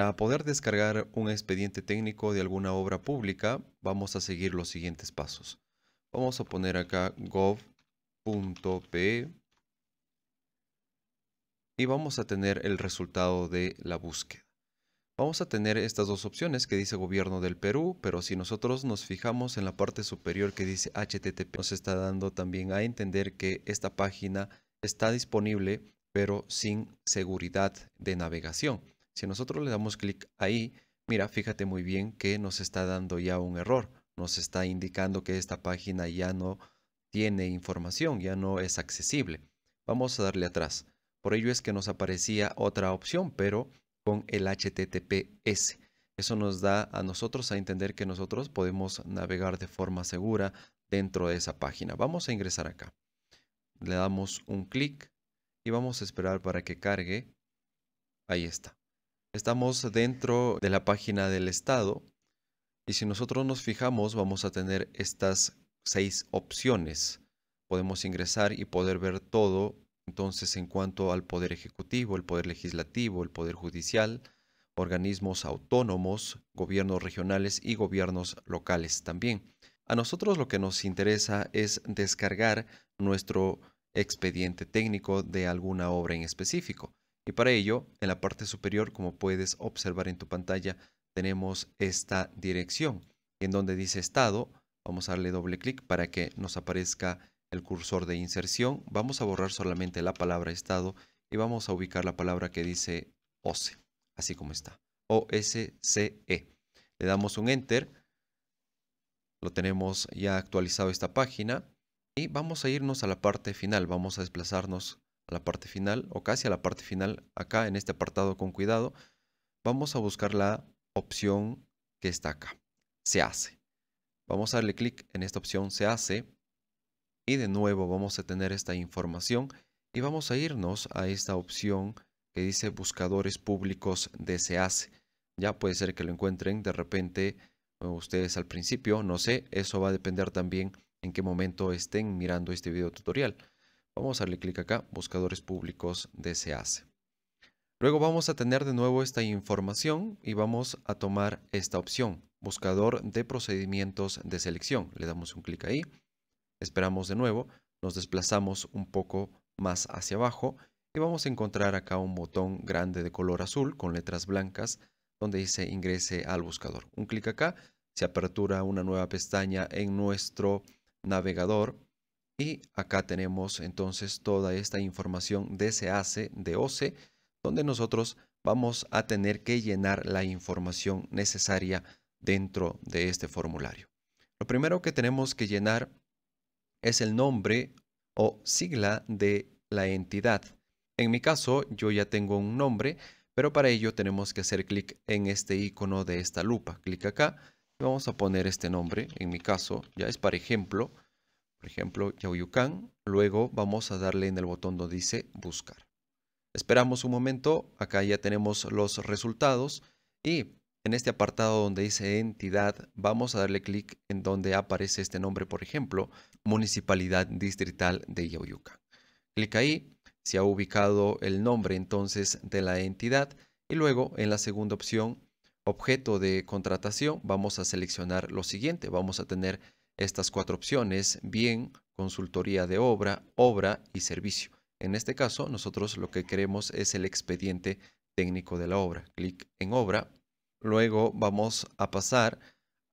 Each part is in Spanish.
Para poder descargar un expediente técnico de alguna obra pública, vamos a seguir los siguientes pasos. Vamos a poner acá gov.pe y vamos a tener el resultado de la búsqueda. Vamos a tener estas dos opciones que dice Gobierno del Perú, pero si nosotros nos fijamos en la parte superior que dice HTTP, nos está dando también a entender que esta página está disponible, pero sin seguridad de navegación. Si nosotros le damos clic ahí, mira, fíjate muy bien que nos está dando ya un error. Nos está indicando que esta página ya no tiene información, ya no es accesible. Vamos a darle atrás. Por ello es que nos aparecía otra opción, pero con el HTTPS. Eso nos da a nosotros a entender que nosotros podemos navegar de forma segura dentro de esa página. Vamos a ingresar acá. Le damos un clic y vamos a esperar para que cargue. Ahí está. Estamos dentro de la página del estado y si nosotros nos fijamos vamos a tener estas seis opciones. Podemos ingresar y poder ver todo entonces en cuanto al poder ejecutivo, el poder legislativo, el poder judicial, organismos autónomos, gobiernos regionales y gobiernos locales también. A nosotros lo que nos interesa es descargar nuestro expediente técnico de alguna obra en específico. Y para ello, en la parte superior, como puedes observar en tu pantalla, tenemos esta dirección. En donde dice estado, vamos a darle doble clic para que nos aparezca el cursor de inserción. Vamos a borrar solamente la palabra estado y vamos a ubicar la palabra que dice OSCE, así como está. O-S-C-E. Le damos un Enter. Lo tenemos ya actualizado esta página. Y vamos a irnos a la parte final. Vamos a desplazarnos la parte final o casi a la parte final acá en este apartado con cuidado, vamos a buscar la opción que está acá, se hace. Vamos a darle clic en esta opción se hace y de nuevo vamos a tener esta información y vamos a irnos a esta opción que dice buscadores públicos de se hace. Ya puede ser que lo encuentren de repente eh, ustedes al principio, no sé, eso va a depender también en qué momento estén mirando este video tutorial. Vamos a darle clic acá, buscadores públicos de e. Luego vamos a tener de nuevo esta información y vamos a tomar esta opción, buscador de procedimientos de selección. Le damos un clic ahí, esperamos de nuevo, nos desplazamos un poco más hacia abajo y vamos a encontrar acá un botón grande de color azul con letras blancas donde dice ingrese al buscador. Un clic acá, se apertura una nueva pestaña en nuestro navegador y acá tenemos entonces toda esta información de SAC, de OCE, donde nosotros vamos a tener que llenar la información necesaria dentro de este formulario. Lo primero que tenemos que llenar es el nombre o sigla de la entidad. En mi caso, yo ya tengo un nombre, pero para ello tenemos que hacer clic en este icono de esta lupa. Clic acá y vamos a poner este nombre. En mi caso, ya es para ejemplo, por ejemplo, Yauyucan. Luego vamos a darle en el botón donde dice buscar. Esperamos un momento, acá ya tenemos los resultados y en este apartado donde dice entidad vamos a darle clic en donde aparece este nombre, por ejemplo, Municipalidad Distrital de Yauyucan. Clic ahí, se ha ubicado el nombre entonces de la entidad y luego en la segunda opción, objeto de contratación, vamos a seleccionar lo siguiente, vamos a tener estas cuatro opciones, bien, consultoría de obra, obra y servicio. En este caso, nosotros lo que queremos es el expediente técnico de la obra. Clic en obra. Luego vamos a pasar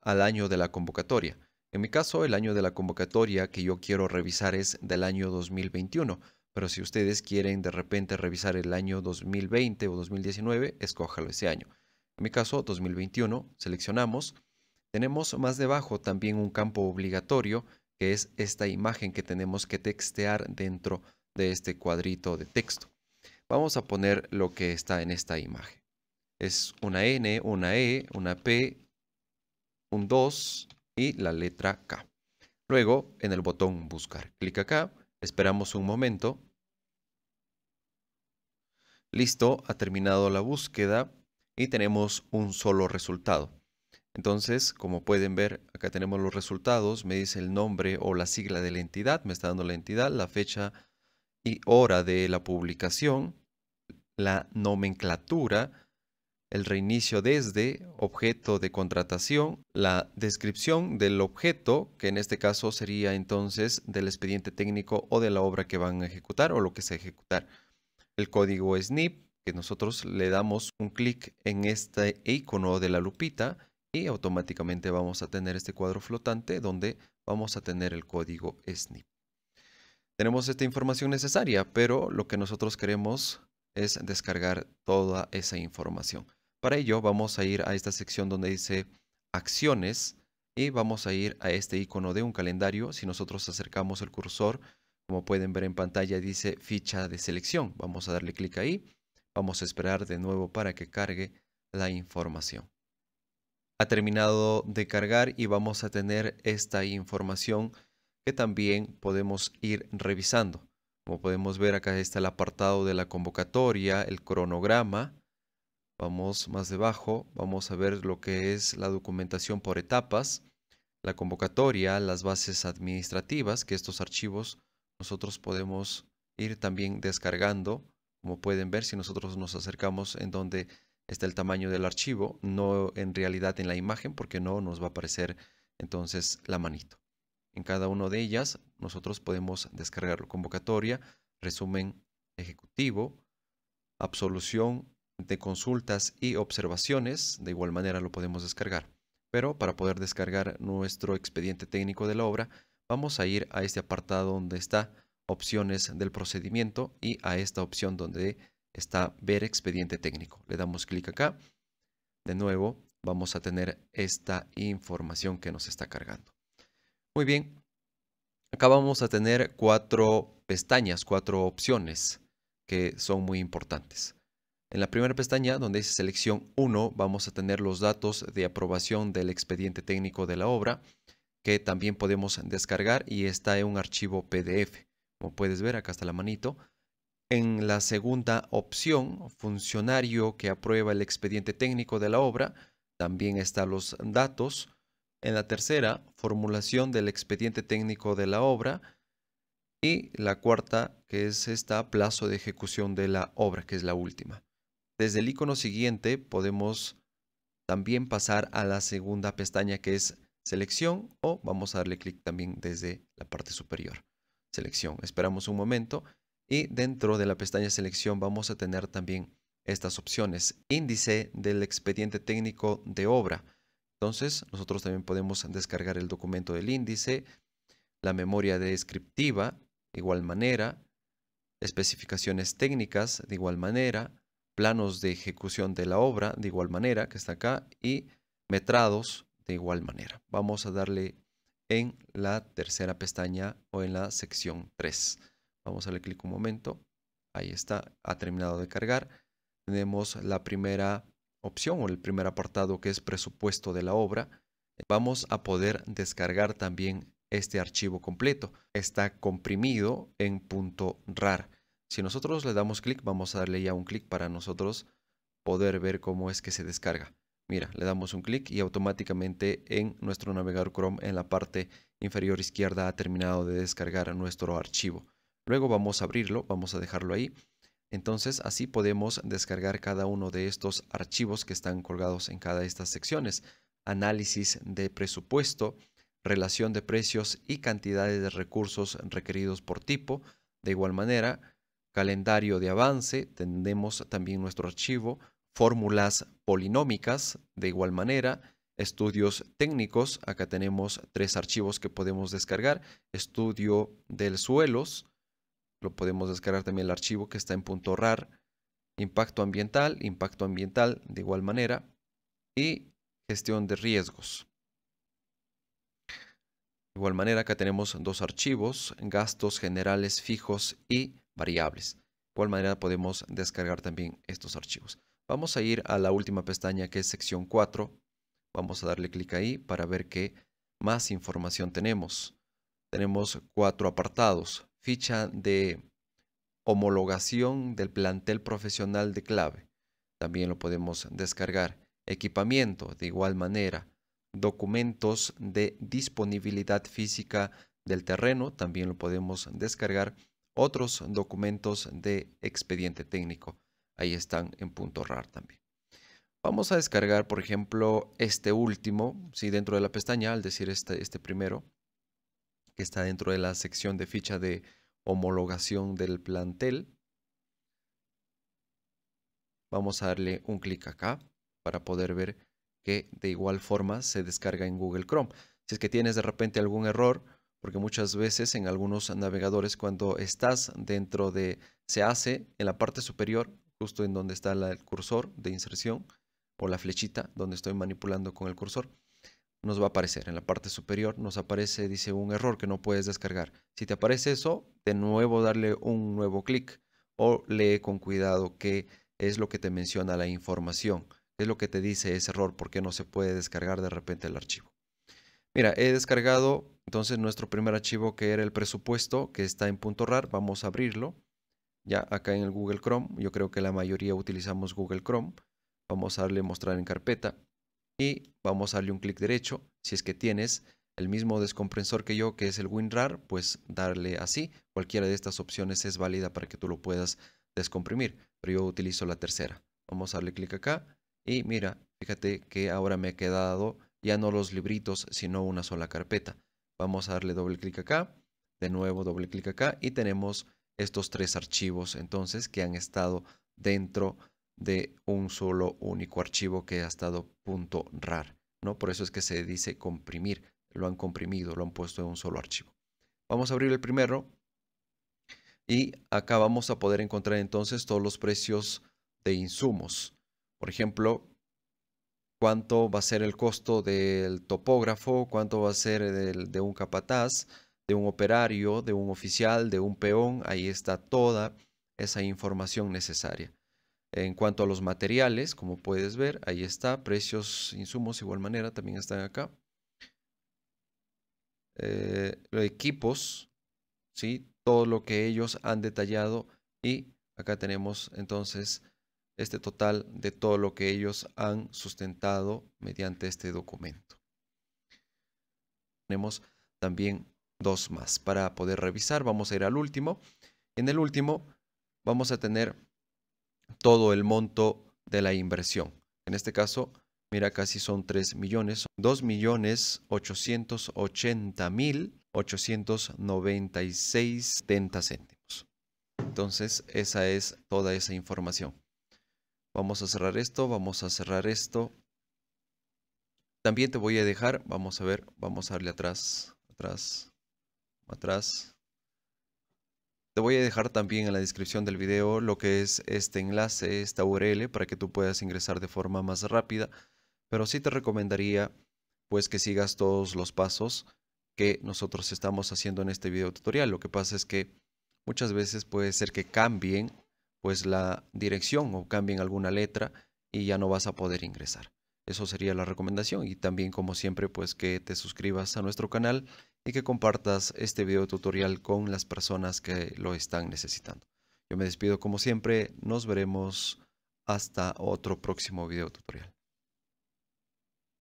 al año de la convocatoria. En mi caso, el año de la convocatoria que yo quiero revisar es del año 2021, pero si ustedes quieren de repente revisar el año 2020 o 2019, escójalo ese año. En mi caso, 2021, seleccionamos tenemos más debajo también un campo obligatorio, que es esta imagen que tenemos que textear dentro de este cuadrito de texto. Vamos a poner lo que está en esta imagen. Es una N, una E, una P, un 2 y la letra K. Luego, en el botón Buscar, clic acá, esperamos un momento. Listo, ha terminado la búsqueda y tenemos un solo resultado. Entonces, como pueden ver, acá tenemos los resultados, me dice el nombre o la sigla de la entidad, me está dando la entidad, la fecha y hora de la publicación, la nomenclatura, el reinicio desde, objeto de contratación, la descripción del objeto, que en este caso sería entonces del expediente técnico o de la obra que van a ejecutar o lo que se ejecutar. El código SNIP, que nosotros le damos un clic en este icono de la lupita y automáticamente vamos a tener este cuadro flotante donde vamos a tener el código SNIP. Tenemos esta información necesaria, pero lo que nosotros queremos es descargar toda esa información. Para ello vamos a ir a esta sección donde dice acciones y vamos a ir a este icono de un calendario. Si nosotros acercamos el cursor, como pueden ver en pantalla dice ficha de selección. Vamos a darle clic ahí. Vamos a esperar de nuevo para que cargue la información ha terminado de cargar y vamos a tener esta información que también podemos ir revisando. Como podemos ver acá está el apartado de la convocatoria, el cronograma. Vamos más debajo, vamos a ver lo que es la documentación por etapas, la convocatoria, las bases administrativas, que estos archivos nosotros podemos ir también descargando. Como pueden ver, si nosotros nos acercamos en donde está el tamaño del archivo, no en realidad en la imagen, porque no nos va a aparecer entonces la manito. En cada una de ellas nosotros podemos descargar convocatoria, resumen ejecutivo, absolución de consultas y observaciones, de igual manera lo podemos descargar. Pero para poder descargar nuestro expediente técnico de la obra, vamos a ir a este apartado donde está opciones del procedimiento y a esta opción donde está ver expediente técnico. Le damos clic acá. De nuevo, vamos a tener esta información que nos está cargando. Muy bien. Acá vamos a tener cuatro pestañas, cuatro opciones que son muy importantes. En la primera pestaña, donde dice selección 1, vamos a tener los datos de aprobación del expediente técnico de la obra, que también podemos descargar y está en un archivo PDF. Como puedes ver, acá está la manito. En la segunda opción, funcionario que aprueba el expediente técnico de la obra, también están los datos. En la tercera, formulación del expediente técnico de la obra. Y la cuarta, que es esta, plazo de ejecución de la obra, que es la última. Desde el icono siguiente podemos también pasar a la segunda pestaña que es selección o vamos a darle clic también desde la parte superior. Selección. Esperamos un momento y dentro de la pestaña selección vamos a tener también estas opciones. Índice del expediente técnico de obra. Entonces, nosotros también podemos descargar el documento del índice, la memoria descriptiva, de igual manera, especificaciones técnicas, de igual manera, planos de ejecución de la obra, de igual manera, que está acá, y metrados, de igual manera. Vamos a darle en la tercera pestaña o en la sección 3. Vamos a darle clic un momento. Ahí está, ha terminado de cargar. Tenemos la primera opción o el primer apartado que es presupuesto de la obra. Vamos a poder descargar también este archivo completo. Está comprimido en punto .rar. Si nosotros le damos clic, vamos a darle ya un clic para nosotros poder ver cómo es que se descarga. Mira, le damos un clic y automáticamente en nuestro navegador Chrome en la parte inferior izquierda ha terminado de descargar nuestro archivo. Luego vamos a abrirlo, vamos a dejarlo ahí. Entonces así podemos descargar cada uno de estos archivos que están colgados en cada de estas secciones. Análisis de presupuesto, relación de precios y cantidades de recursos requeridos por tipo. De igual manera, calendario de avance, tenemos también nuestro archivo, fórmulas polinómicas, de igual manera, estudios técnicos, acá tenemos tres archivos que podemos descargar, estudio del suelos, lo podemos descargar también el archivo que está en punto .rar, impacto ambiental, impacto ambiental de igual manera y gestión de riesgos. De igual manera acá tenemos dos archivos, gastos generales fijos y variables. De igual manera podemos descargar también estos archivos. Vamos a ir a la última pestaña que es sección 4. Vamos a darle clic ahí para ver qué más información tenemos. Tenemos cuatro apartados ficha de homologación del plantel profesional de clave. También lo podemos descargar. Equipamiento, de igual manera. Documentos de disponibilidad física del terreno, también lo podemos descargar. Otros documentos de expediente técnico. Ahí están en punto RAR también. Vamos a descargar, por ejemplo, este último, si dentro de la pestaña, al decir este, este primero, que está dentro de la sección de ficha de homologación del plantel. Vamos a darle un clic acá para poder ver que de igual forma se descarga en Google Chrome. Si es que tienes de repente algún error, porque muchas veces en algunos navegadores cuando estás dentro de se hace en la parte superior, justo en donde está el cursor de inserción o la flechita donde estoy manipulando con el cursor, nos va a aparecer. En la parte superior nos aparece, dice, un error que no puedes descargar. Si te aparece eso, de nuevo darle un nuevo clic o lee con cuidado qué es lo que te menciona la información, es lo que te dice ese error, porque no se puede descargar de repente el archivo. Mira, he descargado entonces nuestro primer archivo que era el presupuesto, que está en punto .rar, vamos a abrirlo. Ya acá en el Google Chrome, yo creo que la mayoría utilizamos Google Chrome. Vamos a darle mostrar en carpeta y vamos a darle un clic derecho. Si es que tienes el mismo descompresor que yo, que es el WinRAR, pues darle así. Cualquiera de estas opciones es válida para que tú lo puedas descomprimir, pero yo utilizo la tercera. Vamos a darle clic acá y mira, fíjate que ahora me ha quedado ya no los libritos, sino una sola carpeta. Vamos a darle doble clic acá, de nuevo doble clic acá y tenemos estos tres archivos entonces que han estado dentro de de un solo único archivo que ha estado punto .rar, ¿no? Por eso es que se dice comprimir, lo han comprimido, lo han puesto en un solo archivo. Vamos a abrir el primero y acá vamos a poder encontrar entonces todos los precios de insumos. Por ejemplo, cuánto va a ser el costo del topógrafo, cuánto va a ser de un capataz, de un operario, de un oficial, de un peón. Ahí está toda esa información necesaria. En cuanto a los materiales, como puedes ver, ahí está, precios, insumos, igual manera, también están acá. Eh, equipos, ¿sí? todo lo que ellos han detallado y acá tenemos entonces este total de todo lo que ellos han sustentado mediante este documento. Tenemos también dos más para poder revisar. Vamos a ir al último. En el último vamos a tener todo el monto de la inversión. En este caso, mira, casi son 3 millones, 2 millones 880 mil 896 céntimos. Entonces, esa es toda esa información. Vamos a cerrar esto, vamos a cerrar esto. También te voy a dejar, vamos a ver, vamos a darle atrás, atrás, atrás, te voy a dejar también en la descripción del video lo que es este enlace, esta URL, para que tú puedas ingresar de forma más rápida, pero sí te recomendaría pues que sigas todos los pasos que nosotros estamos haciendo en este video tutorial. Lo que pasa es que muchas veces puede ser que cambien pues la dirección o cambien alguna letra y ya no vas a poder ingresar. Eso sería la recomendación y también como siempre pues que te suscribas a nuestro canal y que compartas este video tutorial con las personas que lo están necesitando. Yo me despido como siempre, nos veremos hasta otro próximo video tutorial.